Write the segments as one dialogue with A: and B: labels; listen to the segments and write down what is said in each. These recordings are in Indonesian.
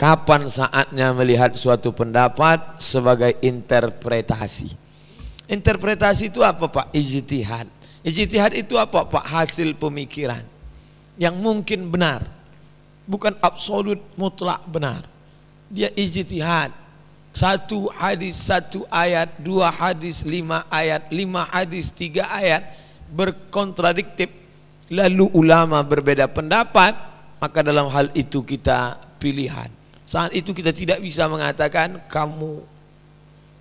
A: Kapan saatnya melihat suatu pendapat sebagai interpretasi? Interpretasi itu apa Pak? Ijtihad. Ijtihad itu apa Pak? Hasil pemikiran yang mungkin benar. Bukan absolut mutlak benar. Dia ijtihad. Satu hadis, satu ayat, dua hadis, lima ayat, lima hadis, tiga ayat berkontradiktif. Lalu ulama berbeda pendapat, maka dalam hal itu kita pilihan saat itu kita tidak bisa mengatakan kamu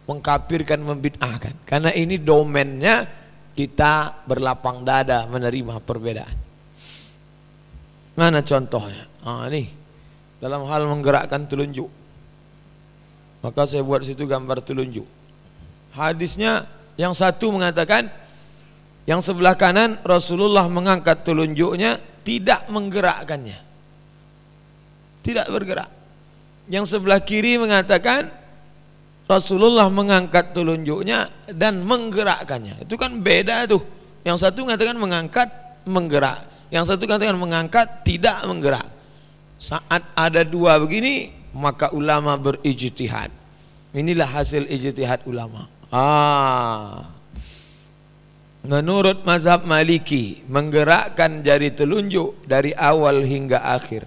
A: mengkapirkan, membid'ahkan. Karena ini domainnya kita berlapang dada menerima perbedaan. Mana contohnya? Ah, ini dalam hal menggerakkan telunjuk. Maka saya buat situ gambar telunjuk. Hadisnya yang satu mengatakan yang sebelah kanan Rasulullah mengangkat telunjuknya tidak menggerakkannya. Tidak bergerak. Yang sebelah kiri mengatakan Rasulullah mengangkat telunjuknya dan menggerakkannya. Itu kan beda tuh. Yang satu mengatakan mengangkat, menggerak. Yang satu mengatakan mengangkat, tidak menggerak. Saat ada dua begini, maka ulama berijtihad. Inilah hasil ijtihad ulama. Ah. Menurut mazhab Maliki, menggerakkan jari telunjuk dari awal hingga akhir.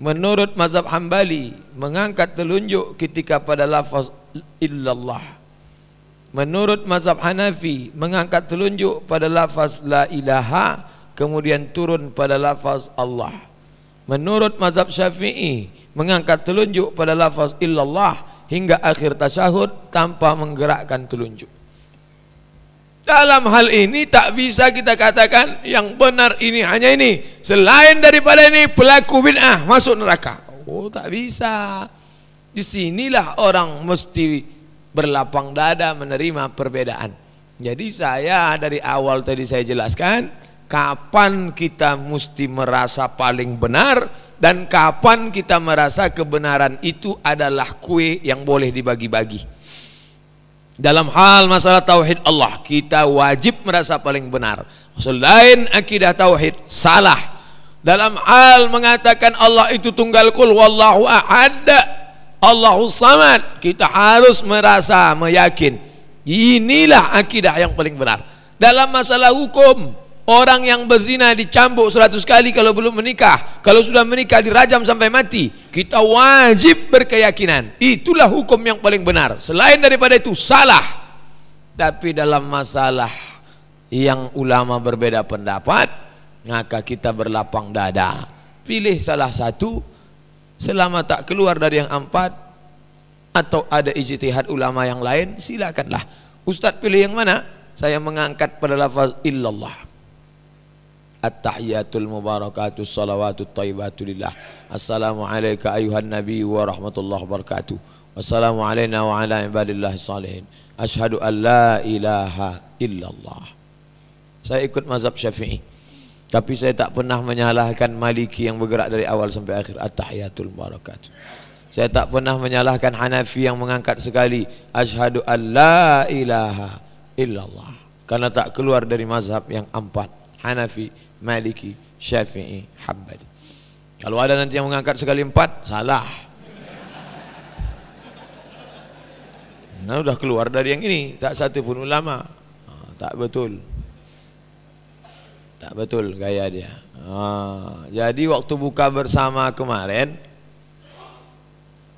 A: Menurut mazhab Hambali Mengangkat telunjuk ketika pada lafaz illallah Menurut mazhab Hanafi Mengangkat telunjuk pada lafaz la ilaha Kemudian turun pada lafaz Allah Menurut mazhab Syafi'i Mengangkat telunjuk pada lafaz illallah Hingga akhir tasyahud tanpa menggerakkan telunjuk Dalam hal ini tak bisa kita katakan yang benar ini hanya ini. Selain daripada ini pelaku bid'ah masuk neraka. Oh tak bisa. Di sinilah orang mesti berlapang dada menerima perbedaan. Jadi saya dari awal tadi saya jelaskan kapan kita mesti merasa paling benar dan kapan kita merasa kebenaran itu adalah kue yang boleh dibagi-bagi. dalam hal masalah tauhid Allah kita wajib merasa paling benar selain akidah tauhid salah dalam hal mengatakan Allah itu tunggal kul wallahu ahad Allahu samad kita harus merasa meyakin inilah akidah yang paling benar dalam masalah hukum Orang yang berzina dicambuk seratus kali kalau belum menikah. Kalau sudah menikah dirajam sampai mati. Kita wajib berkeyakinan. Itulah hukum yang paling benar. Selain daripada itu salah. Tapi dalam masalah yang ulama berbeda pendapat, maka kita berlapang dada. Pilih salah satu selama tak keluar dari yang empat atau ada ijtihad ulama yang lain, silakanlah. Ustaz pilih yang mana? Saya mengangkat pada lafaz illallah. At-tahiyatul mubarakatuh Salawatut taibatu lillah Assalamu alayka ayuhan nabi Wa rahmatullahi wabarakatuh Wassalamu alayna wa ala ibadillahi salihin Ashadu an la ilaha illallah Saya ikut mazhab syafi'i Tapi saya tak pernah menyalahkan maliki yang bergerak dari awal sampai akhir At-tahiyatul mubarakatuh Saya tak pernah menyalahkan Hanafi yang mengangkat sekali Ashadu an la ilaha illallah Karena tak keluar dari mazhab yang empat Hanafi, Maliki, Syafi'i, Hambali. Kalau ada nanti yang mengangkat sekali empat, salah. Nah, sudah keluar dari yang ini, tak satu pun ulama. Tak betul. Tak betul gaya dia. jadi waktu buka bersama kemarin,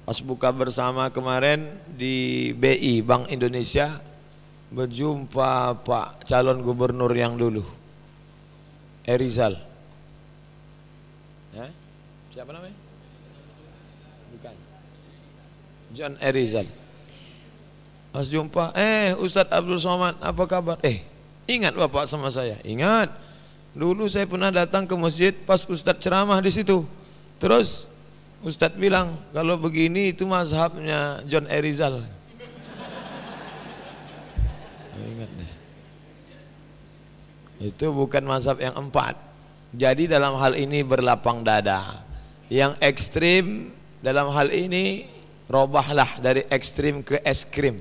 A: pas buka bersama kemarin di BI Bank Indonesia berjumpa Pak calon gubernur yang dulu. Erizal. Ya? Siapa namanya? Bukan. John Erizal. Pas jumpa, eh Ustadz Abdul Somad, apa kabar? Eh, ingat Bapak sama saya. Ingat. Dulu saya pernah datang ke masjid pas Ustadz ceramah di situ. Terus Ustadz bilang, kalau begini itu mazhabnya John Erizal. itu bukan mazhab yang empat jadi dalam hal ini berlapang dada yang ekstrim dalam hal ini robahlah dari ekstrim ke es krim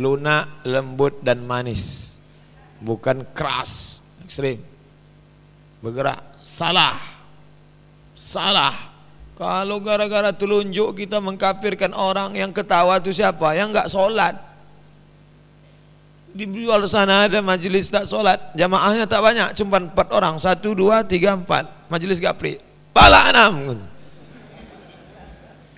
A: lunak, lembut dan manis bukan keras ekstrim bergerak salah salah kalau gara-gara telunjuk kita mengkapirkan orang yang ketawa itu siapa? yang enggak sholat di luar sana ada majelis tak solat jamaahnya tak banyak cuma empat orang satu dua tiga empat majelis gapri pala enam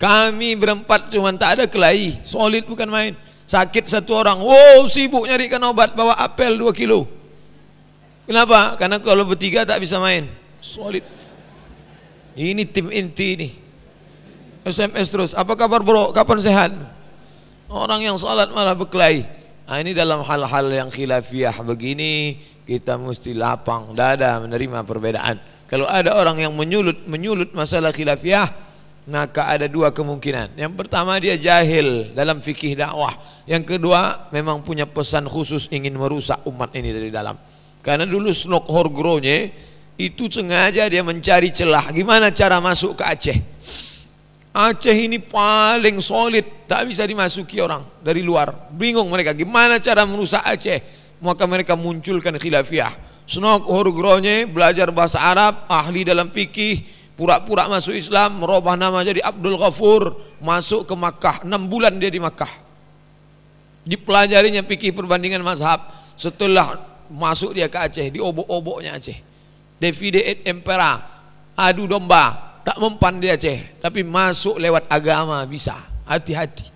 A: kami berempat cuma tak ada kelahi solid bukan main sakit satu orang wow sibuk nyarikan obat bawa apel dua kilo kenapa karena kalau bertiga tak bisa main solid ini tim inti nih SMS terus apa kabar bro kapan sehat orang yang solat malah berkelahi Nah, ini dalam hal-hal yang khilafiyah begini kita mesti lapang dada menerima perbedaan. Kalau ada orang yang menyulut menyulut masalah khilafiyah, maka ada dua kemungkinan. Yang pertama dia jahil dalam fikih dakwah. Yang kedua memang punya pesan khusus ingin merusak umat ini dari dalam. Karena dulu Snok Horgronye itu sengaja dia mencari celah gimana cara masuk ke Aceh Aceh ini paling solid, tak bisa dimasuki orang dari luar. Bingung mereka, gimana cara merusak Aceh? Maka mereka munculkan khilafiah. Senok hurgronya belajar bahasa Arab, ahli dalam fikih, pura-pura masuk Islam, merubah nama jadi Abdul Ghafur, masuk ke Makkah, 6 bulan dia di Makkah. Dipelajarinya fikih perbandingan mazhab, setelah masuk dia ke Aceh, diobok-oboknya Aceh. Divide et impera, adu domba, tak mempan di Aceh tapi masuk lewat agama bisa hati-hati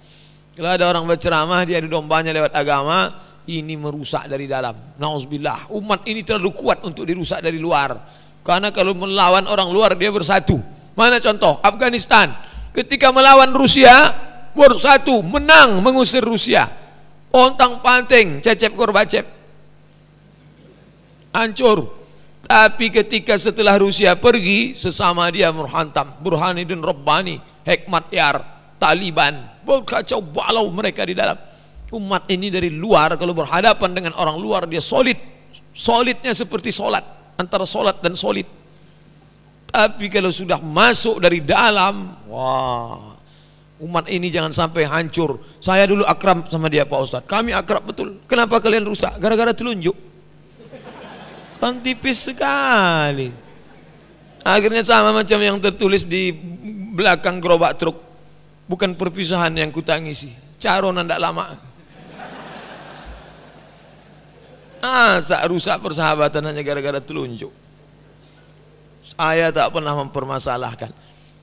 A: kalau ada orang berceramah dia ada dombanya lewat agama ini merusak dari dalam nauzubillah umat ini terlalu kuat untuk dirusak dari luar karena kalau melawan orang luar dia bersatu mana contoh Afghanistan ketika melawan Rusia bersatu menang mengusir Rusia ontang panting cecep korbacep hancur tapi ketika setelah Rusia pergi, sesama dia murhantam, Burhanuddin Rabbani, Hikmat Yar, Taliban, kacau balau mereka di dalam. Umat ini dari luar kalau berhadapan dengan orang luar dia solid. Solidnya seperti solat, antara solat dan solid. Tapi kalau sudah masuk dari dalam, wah, umat ini jangan sampai hancur. Saya dulu akrab sama dia Pak Ustadz, kami akrab betul. Kenapa kalian rusak? Gara-gara telunjuk kan tipis sekali akhirnya sama macam yang tertulis di belakang gerobak truk bukan perpisahan yang kutangisi caron ndak lama ah sak rusak persahabatan hanya gara-gara telunjuk saya tak pernah mempermasalahkan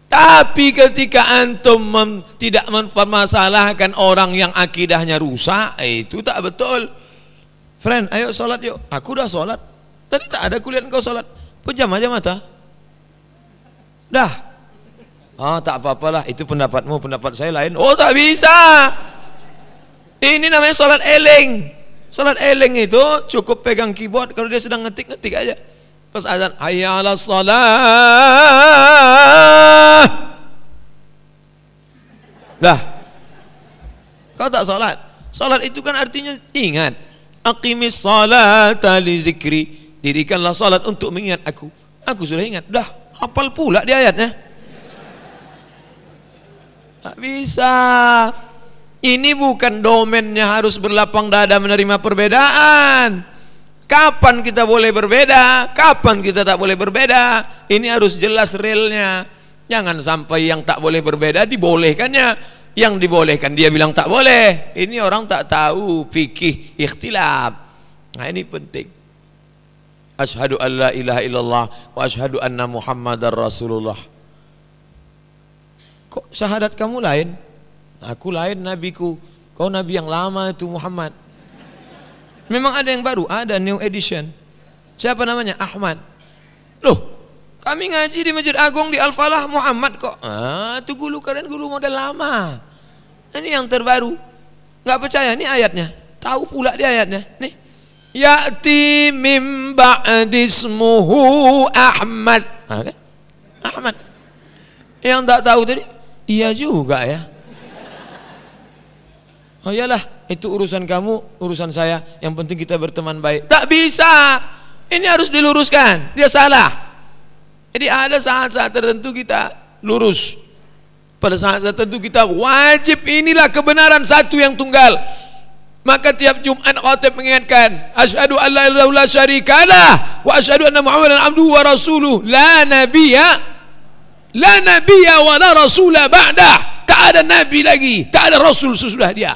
A: tapi ketika antum mem, tidak mempermasalahkan orang yang akidahnya rusak eh, itu tak betul friend ayo sholat yuk aku udah sholat Tadi tak ada kuliah kau sholat. Pejam aja mata. Dah. Oh tak apa-apalah itu pendapatmu, pendapat saya lain. Oh tak bisa. Ini namanya sholat eling. Sholat eling itu cukup pegang keyboard kalau dia sedang ngetik-ngetik aja. Pas azan hayya sholat Dah. Kau tak sholat. Sholat itu kan artinya ingat. Aqimis salata li zikri Dirikanlah salat untuk mengingat aku. Aku sudah ingat. Dah, hafal pula di ayatnya. Tak bisa. Ini bukan domainnya harus berlapang dada menerima perbedaan. Kapan kita boleh berbeda? Kapan kita tak boleh berbeda? Ini harus jelas realnya. Jangan sampai yang tak boleh berbeda dibolehkannya. Yang dibolehkan dia bilang tak boleh. Ini orang tak tahu fikih ikhtilaf. Nah ini penting. Ashadu an la ilaha illallah wa ashadu anna muhammadar rasulullah Kok syahadat kamu lain? Aku lain nabiku Kau nabi yang lama itu Muhammad Memang ada yang baru, ada new edition Siapa namanya? Ahmad Loh, kami ngaji di Masjid Agung di Al-Falah Muhammad kok ah, Itu gulu kalian gulu model lama Ini yang terbaru Gak percaya, ini ayatnya Tahu pula di ayatnya Nih Ya'ti mim ba'dismuhu Ahmad. Nah, Ahmad. Yang tak tahu tadi, iya juga ya. Oh iyalah, itu urusan kamu, urusan saya. Yang penting kita berteman baik. Tak bisa. Ini harus diluruskan. Dia salah. Jadi ada saat-saat tertentu kita lurus. Pada saat-saat tertentu kita wajib inilah kebenaran satu yang tunggal maka tiap Jumat khatib mengingatkan, asyhadu an la ilaha illallah syarikalah wa asyhadu anna Muhammadan abduhu wa rasuluh. La nabiyya la nabiyya wa la rasula ba'da Tak ada nabi lagi, tak ada rasul sesudah dia.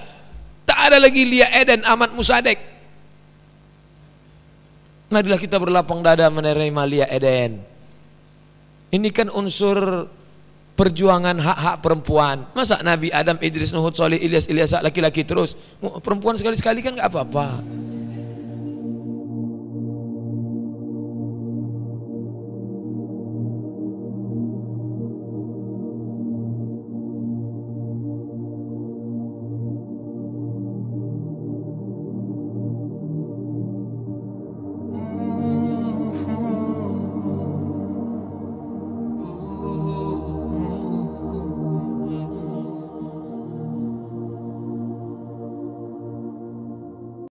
A: Tak ada lagi Lia Eden amat Musadek. Marilah kita berlapang dada menerima Lia Eden. Ini kan unsur perjuangan hak-hak perempuan. Masa Nabi Adam, Idris, Nuhud, Salih, Ilyas, Ilyas, laki-laki terus. Perempuan sekali-sekali kan nggak apa-apa.